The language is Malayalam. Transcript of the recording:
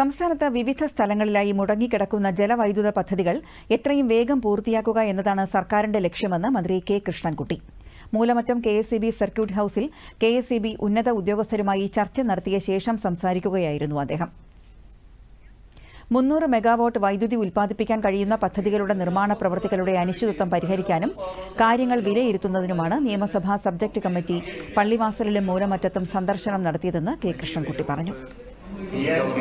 സംസ്ഥാനത്ത് വിവിധ സ്ഥലങ്ങളിലായി മുടങ്ങിക്കിടക്കുന്ന ജലവൈദ്യുത പദ്ധതികൾ എത്രയും വേഗം പൂർത്തിയാക്കുക എന്നതാണ് സർക്കാരിന്റെ ലക്ഷ്യമെന്ന് മന്ത്രി K Krishnankutty Moolamattom K S B circuit ഹൌസിൽ കെ എസ് ബി ഉന്നത ഉദ്യോഗസ്ഥരുമായി ചർച്ച നടത്തിയ ശേഷം സംസാരിക്കുകയായിരുന്നു അദ്ദേഹം മുന്നൂറ് മെഗാവാട്ട് വൈദ്യുതി ഉൽപ്പാദിപ്പിക്കാൻ കഴിയുന്ന പദ്ധതികളുടെ നിർമ്മാണ പ്രവൃത്തികളുടെ അനിശ്ചിതത്വം പരിഹരിക്കാനും കാര്യങ്ങൾ വിലയിരുത്തുന്നതിനുമാണ് നിയമസഭാ സബ്ജക്ട് കമ്മിറ്റി പള്ളിവാസലിലും മൂലമറ്റത്തും സന്ദർശനം നടത്തിയതെന്ന് കെ കൃഷ്ണൻകുട്ടി പറഞ്ഞു